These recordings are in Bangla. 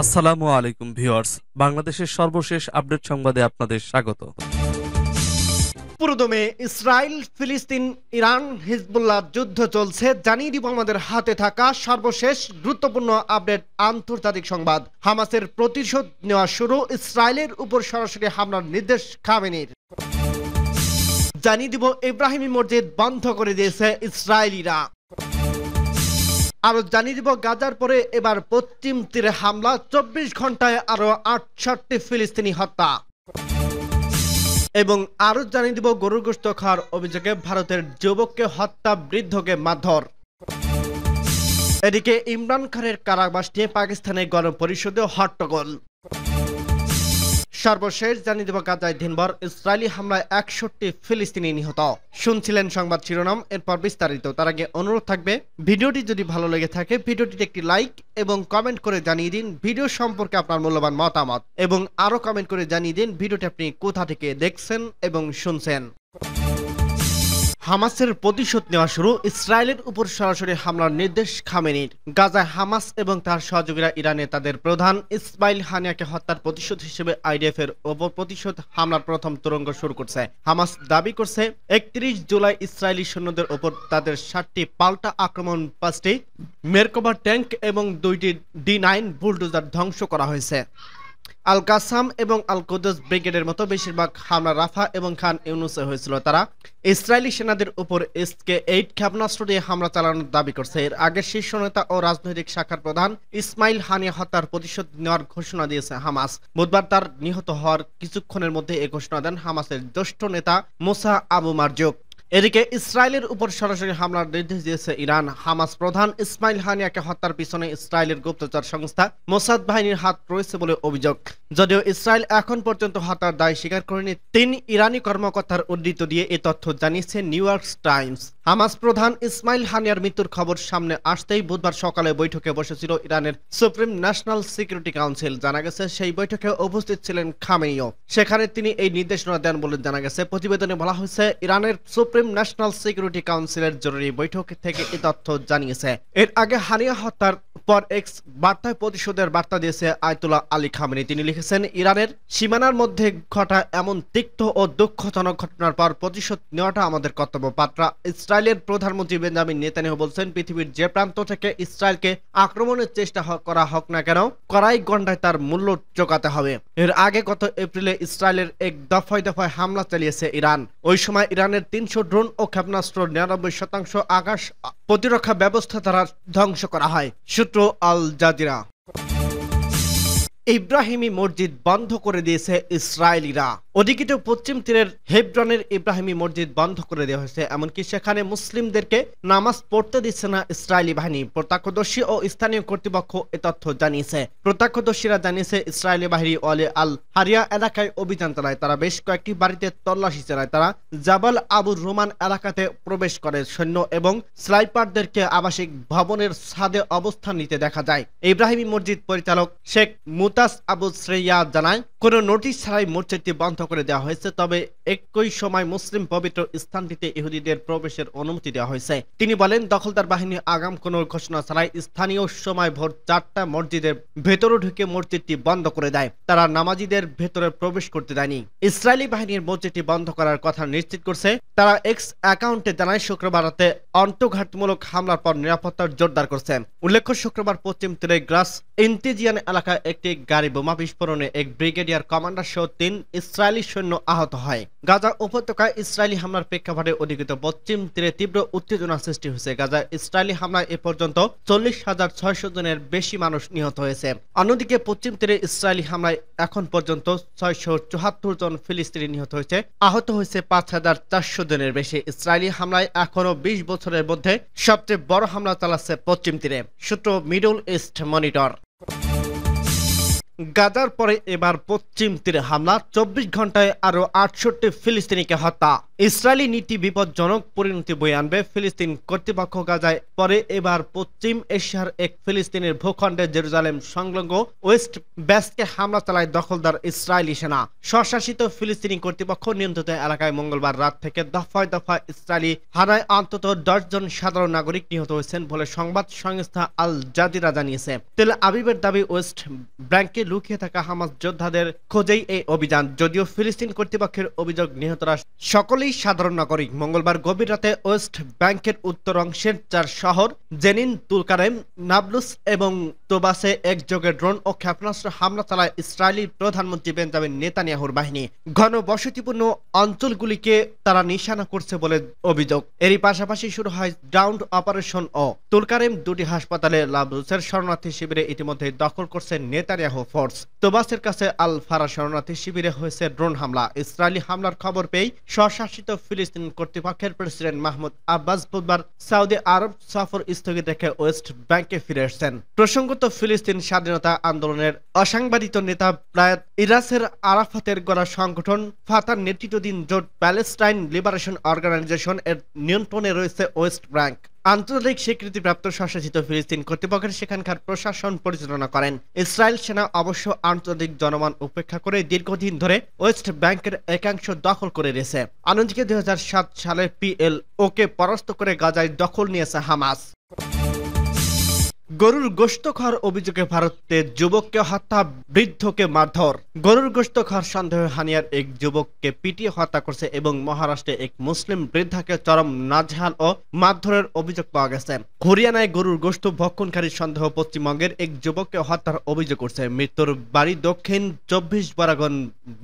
আসসালামু আলাইকুম ভিউয়ার্স বাংলাদেশের সর্বশেষ আপডেট সংবাদে আপনাদের স্বাগত পুরোদমে ইসরায়েল ফিলিস্তিন ইরান হিজবুল্লাহ যুদ্ধ চলছে জানিয়ে দিব আমাদের হাতে থাকা সর্বশেষ গুরুত্বপূর্ণ আপডেট আন্তর্জাতিক সংবাদ হামাসের প্রতিশোধ নেওয়া শুরু ইসরায়েলের উপর সরাসরি হামলার নির্দেশ খামেনির জানিয়ে দিব ইব্রাহিমী মসজিদ বন্ধ করে দিয়েছে ইসরায়েলিরা আরো জানিয়ে দিব গাজার পরে এবার পশ্চিম তীরে হামলা চব্বিশ ঘন্টায় আরো আটষট্টি ফিলিস্তিনি হত্যা এবং আরও জানিয়ে দিব গরুর গোস্ত খাওয়ার অভিযোগে ভারতের যুবককে হত্যা বৃদ্ধকে মারধর এদিকে ইমরান খানের কারাবাস নিয়ে পাকিস্তানের গণপরিষদে হট্টগোল সর্বশেষ জানিয়ে দেব গাজায় দিনভর ইসরায়েলি হামলায় একষট্টি ফিলিস্তিনি নিহত শুনছিলেন সংবাদ শিরোনাম এরপর বিস্তারিত তার আগে অনুরোধ থাকবে ভিডিওটি যদি ভালো লেগে থাকে ভিডিওটিতে একটি লাইক এবং কমেন্ট করে জানিয়ে দিন ভিডিও সম্পর্কে আপনার মূল্যবান মতামত এবং আরও কমেন্ট করে জানিয়ে দিন ভিডিওটি আপনি কোথা থেকে দেখছেন এবং শুনছেন হামাসের প্রতিশোধ নেওয়া শুরু ইসরায়েলের উপর সরাসরি হামলার নির্দেশ খামেনির গাজায় হামাস এবং তার সহযোগীরা ইরানে তাদের প্রধান ইসমাইল হানিয়াকে হত্যার প্রতিশোধ হিসেবে আইডিএফ এর ওপর প্রতিশোধ হামলার প্রথম তুরঙ্গ শুরু করছে হামাস দাবি করছে একত্রিশ জুলাই ইসরায়েলি সৈন্যদের ওপর তাদের ষাটটি পাল্টা আক্রমণ পাঁচটি মেরকোবার ট্যাঙ্ক এবং দুইটি ডি নাইন বুলডোজার ধ্বংস করা হয়েছে আল কাসাম এবং আল কুদুস ব্রিগেডের মতো বেশিরভাগ হামলা রাফা এবং খান ইউনুসে হয়েছিল তারা ইসরায়েলি সেনাদের উপর এসকে এইট ক্ষেপণাস্ত্র দিয়ে হামলা চালানোর দাবি করছে এর আগে শীর্ষ নেতা ও রাজনৈতিক শাখার প্রধান ইসমাইল হানি হত্যার প্রতিশোধ নেওয়ার ঘোষণা দিয়েছে হামাস বুধবার তার নিহত হওয়ার কিছুক্ষণের মধ্যে এ ঘোষণা দেন হামাসের জ্যেষ্ঠ নেতা মোসা আবু মারজুক এদিকে ইসরায়েলের উপর সরাসরি হামলার নির্দেশ দিয়েছে ইরান হামাস প্রধান ইসমাইল হানিয়াকে হত্যার পিছনে ইসরায়েলের গুপ্তচর সংস্থা মোসাদ বাহিনীর হাত রয়েছে বলে অভিযোগ যদিও ইসরায়েল এখন পর্যন্ত হত্যার দায় স্বীকার করেনি তিন ইরানি কর্মকর্তার উদ্ধৃত দিয়ে এ তথ্য জানিয়েছে নিউ ইয়র্ক টাইমস হামাস প্রধান ইসমাইল হানিয়ার মৃত্যুর খবর সামনে আসতেই বুধবার সকালে বৈঠকে বসেছিল ইরানের সুপ্রিম ন্যাশনাল সিকিউরিটি কাউন্সিল জানা গেছে সেই বৈঠকে উপস্থিত ছিলেন খামেইও সেখানে তিনি এই নির্দেশনা দেন বলে জানা গেছে প্রতিবেদনে বলা হয়েছে ইরানের সুপ্রিম ন্যাশনাল সিকিউরিটি কাউন্সিলের জরুরি বৈঠক থেকে এই তথ্য জানিয়েছে এর আগে হানিয়া হত্যার পর এক বার্তায় প্রতিশোধের বার্তা দিয়েছে আয়তুল্লাহ আলী খামেনি তিনি লিখেছেন ইরানের সীমানার মধ্যে ঘটা এমন তিক্ত ও দুঃখজনক ঘটনার পর প্রতিশোধ নেওয়াটা আমাদের কর্তব্য পাত্রা ইসরায়েলের প্রধানমন্ত্রী বেঞ্জামিন নেতানিয়াহু বলছেন পৃথিবীর যে প্রান্ত থেকে ইসরায়েলকে আক্রমণের চেষ্টা করা হোক না কেন কড়াই ঘন্টায় তার মূল্য চোকাতে হবে এর আগে গত এপ্রিলে ইসরায়েলের এক দফায় দফায় হামলা চালিয়েছে ইরান ওই সময় ইরানের তিনশো ড্রোন ও ক্ষেপণাস্ত্র নিরানব্বই শতাংশ আকাশ প্রতিরক্ষা ব্যবস্থা দ্বারা ধ্বংস করা হয় সূত্র আল জাজিরা ইব্রাহিমি মসজিদ বন্ধ করে দিয়েছে ইসরায়েলিরা ওদিকে পশ্চিম তীরের হেব্রনের ইব্রাহিমী মসজিদ বন্ধ করে দেওয়া হয়েছে এমনকি সেখানে মুসলিমদেরকে নামাজ পড়তে দিচ্ছে না ইসরায়েলি বাহিনী প্রত্যক্ষদর্শী ও স্থানীয় কর্তৃপক্ষ এ তথ্য জানিয়েছে প্রত্যক্ষদর্শীরা জানিয়েছে ইসরায়েলি বাহিনী ওয়ালে আল হারিয়া এলাকায় অভিযান চালায় তারা বেশ কয়েকটি বাড়িতে তল্লাশি চালায় তারা জাবাল আবুর রোমান এলাকাতে প্রবেশ করে সৈন্য এবং স্লাইপারদেরকে আবাসিক ভবনের ছাদে অবস্থান নিতে দেখা যায় ইব্রাহিমী মসজিদ পরিচালক শেখ মুদ मुतास अबू श्रेया जाना কোনো নোটিশ ছাড়াই মসজিদটি বন্ধ করে দেওয়া হয়েছে তবে একই সময় মুসলিম পবিত্র স্থানটিতে ইহুদিদের প্রবেশের অনুমতি দেওয়া হয়েছে তিনি বলেন দখলদার বাহিনী আগাম কোনো ঘোষণা ছাড়াই স্থানীয় সময় ভোর চারটা মসজিদের ভেতরে ঢুকে মসজিদটি বন্ধ করে দেয় তারা নামাজিদের ভেতরে প্রবেশ করতে দেয়নি ইসরায়েলি বাহিনীর মসজিদটি বন্ধ করার কথা নিশ্চিত করছে তারা এক্স অ্যাকাউন্টে জানায় শুক্রবার রাতে অন্তঘাতমূলক হামলার পর নিরাপত্তা জোরদার করছে উল্লেখ্য শুক্রবার পশ্চিম তীরে গ্রাস ইন্তিজিয়ান এলাকায় একটি গাড়ি বোমা বিস্ফোরণে এক ব্রিগেড ব্রিগেডিয়ার কমান্ডার সহ তিন ইসরায়েলি সৈন্য আহত হয় গাজা উপত্যকায় ইসরায়েলি হামলার প্রেক্ষাপটে অধিকৃত পশ্চিম তীরে তীব্র উত্তেজনা সৃষ্টি হয়েছে গাজার ইসরায়েলি হামলায় এ পর্যন্ত চল্লিশ হাজার ছয়শ জনের বেশি মানুষ নিহত হয়েছে অন্যদিকে পশ্চিম তীরে ইসরায়েলি হামলায় এখন পর্যন্ত ছয়শ চুহাত্তর জন ফিলিস্তিনি নিহত হয়েছে আহত হয়েছে পাঁচ হাজার চারশো জনের বেশি ইসরায়েলি হামলায় এখনও বিশ বছরের মধ্যে সবচেয়ে বড় হামলা চালাচ্ছে পশ্চিম তীরে সূত্র মিডল ইস্ট মনিটর গাজার পরে এবার পশ্চিম তীরে হামলা চব্বিশ ঘন্টায় আরও আটষট্টি ফিলিস্তিনিকে হত্যা ইসরায়েলি নীতি বিপজ্জনক পরিণতি বয়ে আনবে ফিলিস্তিন কর্তৃপক্ষ গাজায় পরে এবার পশ্চিম এশিয়ার এক ফিলিস্তিনের ভূখণ্ডে জেরুজালেম সংলগ্ন ওয়েস্ট ব্যাস্টকে হামলা চালায় দখলদার ইসরায়েলি সেনা স্বশাসিত ফিলিস্তিনি কর্তৃপক্ষ নিয়ন্ত্রিত এলাকায় মঙ্গলবার রাত থেকে দফায় দফায় ইসরায়েলি হানায় অন্তত জন সাধারণ নাগরিক নিহত হয়েছেন বলে সংবাদ সংস্থা আল জাদিরা জানিয়েছে তেল আবিবের দাবি ওয়েস্ট ব্যাংকে লুকিয়ে থাকা হামাস যোদ্ধাদের খোঁজেই এই অভিযান যদিও ফিলিস্তিন কর্তৃপক্ষের অভিযোগ নিহতরা সকলেই সাধারণ নাগরিক মঙ্গলবার গভীর রাতে ওয়েস্ট ব্যাংকের উত্তর অংশের চার শহর জেনিন তুলকারেম নাবলুস এবং তোবাসে একযোগে ড্রোন ও ক্ষেপণাস্ত্র হামলা চালায় ইসরায়েলি প্রধানমন্ত্রী বেঞ্জামিন নেতানিয়াহুর বাহিনী ঘন বসতিপূর্ণ অঞ্চলগুলিকে তারা নিশানা করছে বলে অভিযোগ এরই পাশাপাশি শুরু হয় গ্রাউন্ড অপারেশন ও তুলকারেম দুটি হাসপাতালে নাবলুসের শরণার্থী শিবিরে ইতিমধ্যে দখল করছে নেতানিয়াহু ফোর্স তোবাসের কাছে আল ফারা শরণার্থী শিবিরে হয়েছে ড্রোন হামলা ইসরায়েলি হামলার খবর পেয়ে স্বশাসন শাসিত ফিলিস্তিন কর্তৃপক্ষের প্রেসিডেন্ট মাহমুদ আব্বাস বুধবার সৌদি আরব সফর স্থগিত রেখে ওয়েস্ট ব্যাংকে ফিরে এসেছেন প্রসঙ্গত ফিলিস্তিন স্বাধীনতা আন্দোলনের অসাংবাদিত নেতা প্রায়ত ইরাসের আরাফাতের গড়া সংগঠন ফাতার নেতৃত্বাধীন জোট প্যালেস্টাইন লিবারেশন অর্গানাইজেশন এর নিয়ন্ত্রণে রয়েছে ওয়েস্ট ব্যাংক আন্তর্জাতিক স্বীকৃতিপ্রাপ্ত স্বশাসিত ফিলিস্তিন কর্তৃপক্ষের সেখানকার প্রশাসন পরিচালনা করেন ইসরায়েল সেনা অবশ্য আন্তর্জাতিক জনমান উপেক্ষা করে দীর্ঘদিন ধরে ওয়েস্ট ব্যাংকের একাংশ দখল করে রয়েছে অন্যদিকে দুই সালে পিএল ওকে পরাস্ত করে গাজায় দখল নিয়েছে হামাস গরুর গোস্ত খাওয়ার অভিযোগে ভারতে যুবককে হত্যা বৃদ্ধকে মারধর গরুর গোস্ত খাওয়ার সন্দেহে হানিয়ার এক যুবককে পিটিয়ে হত্যা করছে এবং মহারাষ্ট্রে এক মুসলিম বৃদ্ধাকে চরম নাজহাল ও মারধরের অভিযোগ পাওয়া গেছে হরিয়ানায় গরুর গোস্ত ভক্ষণকারী সন্দেহ পশ্চিমবঙ্গের এক যুবককে হত্যার অভিযোগ করছে মৃত্যুর বাড়ি দক্ষিণ চব্বিশ বরাগন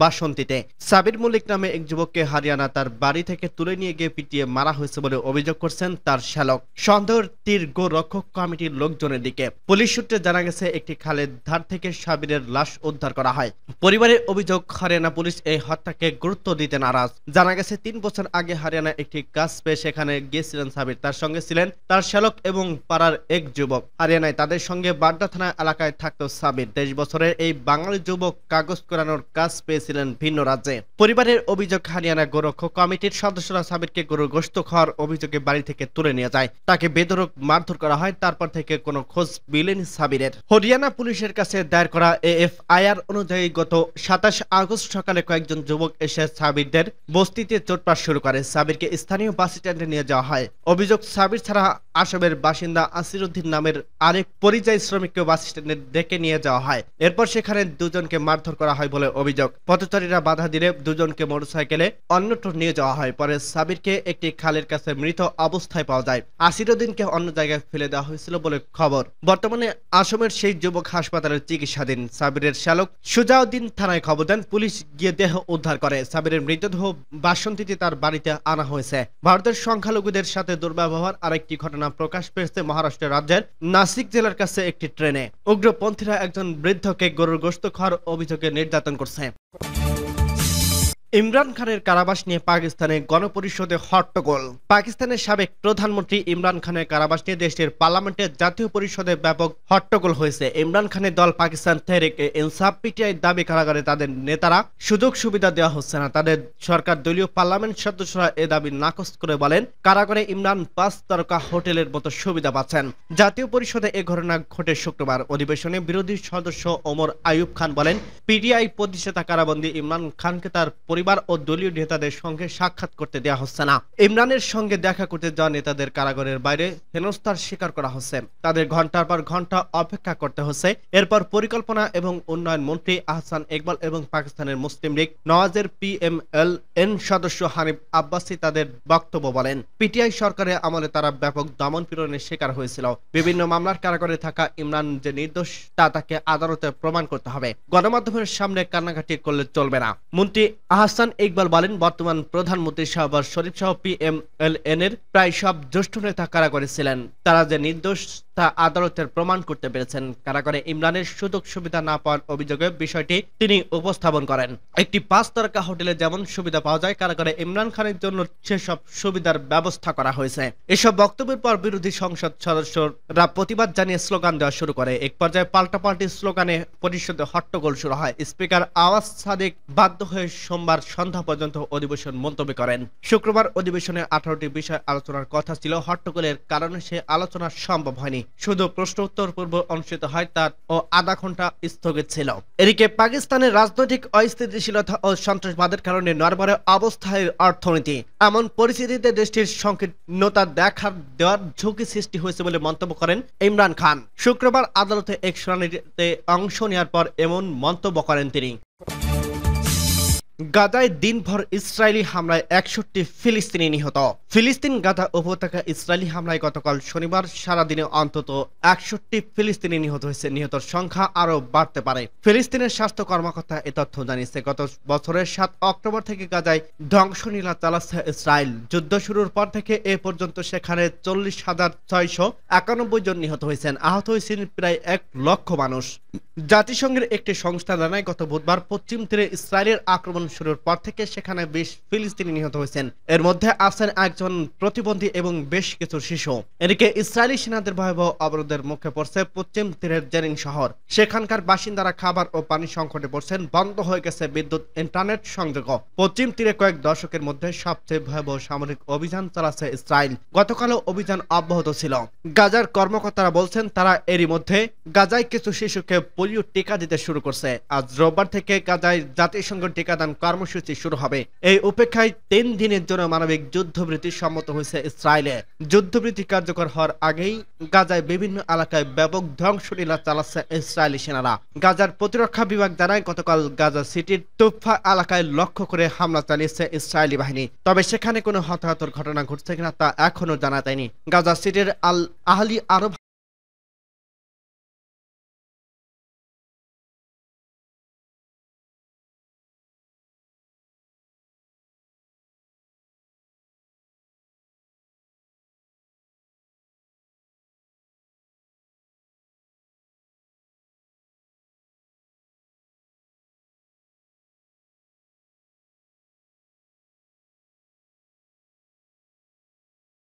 বাসন্তীতে সাবির মল্লিক নামে এক যুবককে হারিয়ানা তার বাড়ি থেকে তুলে নিয়ে গিয়ে পিটিয়ে মারা হয়েছে বলে অভিযোগ করছেন তার শ্যালক সন্দেহের তীর গো রক্ষক কমিটির লোকজনের সন্তানের দিকে পুলিশ সূত্রে জানা গেছে একটি খালের ধার থেকে সাবিরের লাশ উদ্ধার করা হয় পরিবারের অভিযোগ হারিয়ানা পুলিশ এই হত্যাকে গুরুত্ব দিতে নারাজ জানা গেছে তিন বছর আগে হারিয়ানা একটি কাজ পেয়ে সেখানে গিয়েছিলেন সাবির তার সঙ্গে ছিলেন তার শ্যালক এবং পাড়ার এক যুবক হারিয়ানায় তাদের সঙ্গে বাড্ডা থানা এলাকায় থাকত সাবির তেইশ বছরের এই বাঙালি যুবক কাগজ করানোর কাজ পেয়েছিলেন ভিন্ন রাজ্যে পরিবারের অভিযোগ হারিয়ানা গোরক্ষক কমিটির সদস্যরা সাবিরকে গরু গোস্ত খাওয়ার অভিযোগে বাড়ি থেকে তুলে নিয়ে যায় তাকে বেদরক মারধর করা হয় তারপর থেকে কোনো খোঁজ মিলেন সাবিরের হরিয়ানা পুলিশের কাছে দায়ের করা এফআইআর অনুযায়ী গত সাতাশ আগস্ট সকালে কয়েকজন যুবক এসে সাবিরদের বস্তিতে চোটপাট শুরু করে সাবিরকে স্থানীয় বাস স্ট্যান্ডে নিয়ে যাওয়া হয় অভিযোগ সাবির ছাড়া আসামের বাসিন্দা আসিরুদ্দিন নামের আরেক পরিযায়ী শ্রমিককে বাস স্ট্যান্ডে ডেকে নিয়ে যাওয়া হয় এরপর সেখানে দুজনকে মারধর করা হয় বলে অভিযোগ পথচারীরা বাধা দিলে দুজনকে মোটরসাইকেলে অন্যত্র নিয়ে যাওয়া হয় পরে সাবিরকে একটি খালের কাছে মৃত অবস্থায় পাওয়া যায় আসির উদ্দিনকে অন্য জায়গায় ফেলে দেওয়া হয়েছিল বলে খবর বর্তমানে আসামের সেই যুবক হাসপাতালের চিকিৎসাধীন সাবিরের শ্যালক সুজাউদ্দিন থানায় খবর দেন পুলিশ গিয়ে দেহ উদ্ধার করে সাবিরের মৃতদেহ বাসন্তীতে তার বাড়িতে আনা হয়েছে ভারতের সংখ্যালঘুদের সাথে দুর্ব্যবহার আরেকটি ঘটনা ঘটনা প্রকাশ পেয়েছে মহারাষ্ট্র রাজ্যের নাসিক জেলার কাছে একটি ট্রেনে উগ্রপন্থীরা একজন বৃদ্ধকে গরুর গোস্ত খাওয়ার অভিযোগে নির্যাতন করছে ইমরান খানের কারাবাস নিয়ে পাকিস্তানে গণপরিষদে হট্টগোল পাকিস্তানের সাবেক প্রধানমন্ত্রী ইমরান খানের কারাবাস নিয়ে দেশটির পার্লামেন্টে জাতীয় পরিষদে ব্যাপক হট্টগোল হয়েছে ইমরান খানের দল পাকিস্তান তেহরিক ইনসাফ পিটিআই দাবি কারাগারে তাদের নেতারা সুযোগ সুবিধা দেওয়া হচ্ছে না তাদের সরকার দলীয় পার্লামেন্ট সদস্যরা এ দাবি নাকচ করে বলেন কারাগারে ইমরান পাঁচ তারকা হোটেলের মতো সুবিধা পাচ্ছেন জাতীয় পরিষদে এ ঘটনা ঘটে শুক্রবার অধিবেশনে বিরোধী সদস্য ওমর আয়ুব খান বলেন পিটিআই প্রতিষ্ঠাতা কারাবন্দী ইমরান খানকে তার পরিবার ও দলীয় নেতাদের সঙ্গে সাক্ষাৎ করতে দেওয়া হচ্ছে না ইমরানের সঙ্গে দেখা করতে যাওয়া নেতাদের কারাগারের বাইরে হেনস্থার শিকার করা হচ্ছে তাদের ঘন্টার পর ঘন্টা অপেক্ষা করতে হচ্ছে এরপর পরিকল্পনা এবং উন্নয়ন মন্ত্রী আহসান ইকবাল এবং পাকিস্তানের মুসলিম লীগ নওয়াজের পি এম এল এন সদস্য হানিফ আব্বাসি তাদের বক্তব্য বলেন পিটিআই সরকারের আমলে তারা ব্যাপক দমন পীড়নের শিকার হয়েছিল বিভিন্ন মামলার কারাগারে থাকা ইমরান যে নির্দোষ তা তাকে আদালতে প্রমাণ করতে হবে গণমাধ্যমের সামনে কান্নাকাটি করলে চলবে না মন্ত্রী আহ হাসান ইকবাল বলেন বর্তমান প্রধানমন্ত্রী শাহবাজ শরীফ সহ পিএমএলএন এর প্রায় সব জ্যেষ্ঠ নেতা কারাগারে ছিলেন তারা যে নির্দোষ তা আদালতের প্রমাণ করতে পেরেছেন কারাগারে ইমরানের সুযোগ সুবিধা না পাওয়ার অভিযোগে বিষয়টি তিনি উপস্থাপন করেন একটি পাঁচ তারকা হোটেলে যেমন সুবিধা পাওয়া যায় কারাগারে ইমরান খানের জন্য সেসব সুবিধার ব্যবস্থা করা হয়েছে এসব বক্তব্যের পর বিরোধী সংসদ সদস্যরা প্রতিবাদ জানিয়ে স্লোগান দেওয়া শুরু করে এক পর্যায়ে পাল্টাপাল্টি স্লোগানে পরিষদে হট্টগোল শুরু হয় স্পিকার আওয়াজ সাদেক বাধ্য হয়ে সোমবার সন্ধ্যা পর্যন্ত অধিবেশন মন্তব্য করেন শুক্রবার অধিবেশনে আঠারোটি বিষয় আলোচনার কথা ছিল হট্টগোলের কারণে সে আলোচনা সম্ভব হয়নি শুধু প্রশ্ন উত্তর পূর্ব অনুষ্ঠিত হয় তার ও আধা ঘন্টা স্থগিত ছিল এদিকে পাকিস্তানের রাজনৈতিক অস্থিতিশীলতা ও সন্ত্রাসবাদের কারণে নরবরে অবস্থায় অর্থনীতি এমন পরিস্থিতিতে দেশটির সংকীর্ণতা দেখা দেওয়ার ঝুঁকি সৃষ্টি হয়েছে বলে মন্তব্য করেন ইমরান খান শুক্রবার আদালতে এক শুনানিতে অংশ নেওয়ার পর এমন মন্তব্য করেন তিনি গাদায় দিনভর ইসরায়েলি হামলায় একষট্টি ফিলিস্তিনি নিহত ফিলিস্তিন গাদা উপত্যকা ইসরায়েলি হামলায় গতকাল শনিবার সারাদিনে অন্তত একষট্টি ফিলিস্তিনি নিহত হয়েছে নিহতর সংখ্যা আরও বাড়তে পারে ফিলিস্তিনের স্বাস্থ্য কর্মকর্তা এ তথ্য জানিয়েছে গত বছরের সাত অক্টোবর থেকে গাজায় ধ্বংসনীলা চালাচ্ছে ইসরায়েল যুদ্ধ শুরুর পর থেকে এ পর্যন্ত সেখানে চল্লিশ হাজার ছয়শ একানব্বই জন নিহত হয়েছেন আহত হয়েছেন প্রায় এক লক্ষ মানুষ জাতিসংঘের একটি সংস্থা জানায় গত বুধবার পশ্চিম তীরে ইসরায়েলের আক্রমণ শুরুর পর থেকে সেখানে বেশ ফিলিস্তিনি নিহত হয়েছেন এর মধ্যে আছেন একজন প্রতিবন্ধী এবং বেশ কিছু শিশু এদিকে ইসরায়েলি সেনাদের ভয়াবহ অবরোধের মুখে পড়ছে পশ্চিম তীরের জেরিন শহর সেখানকার বাসিন্দারা খাবার ও পানি সংকটে পড়ছেন বন্ধ হয়ে গেছে বিদ্যুৎ ইন্টারনেট সংযোগ পশ্চিম তীরে কয়েক দশকের মধ্যে সবচেয়ে ভয়াবহ সামরিক অভিযান চালাচ্ছে ইসরায়েল গতকালও অভিযান অব্যাহত ছিল গাজার কর্মকর্তারা বলছেন তারা এরই মধ্যে গাজায় কিছু শিশুকে দলীয় টিকা দিতে শুরু করছে আজ রোববার থেকে গাজায় জাতিসংঘ টিকাদান কর্মসূচি শুরু হবে এই উপেক্ষায় তিন দিনের জন্য মানবিক যুদ্ধবৃত্তি সম্মত হয়েছে ইসরায়েলে যুদ্ধবৃত্তি কার্যকর হওয়ার আগেই গাজায় বিভিন্ন এলাকায় ব্যাপক ধ্বংসলীলা চালাচ্ছে ইসরায়েলি সেনারা গাজার প্রতিরক্ষা বিভাগ জানায় গতকাল গাজা সিটির তুফা এলাকায় লক্ষ্য করে হামলা চালিয়েছে ইসরায়েলি বাহিনী তবে সেখানে কোনো হতাহতর ঘটনা ঘটছে কিনা তা এখনও জানা যায়নি গাজা সিটির আল আহলি আরব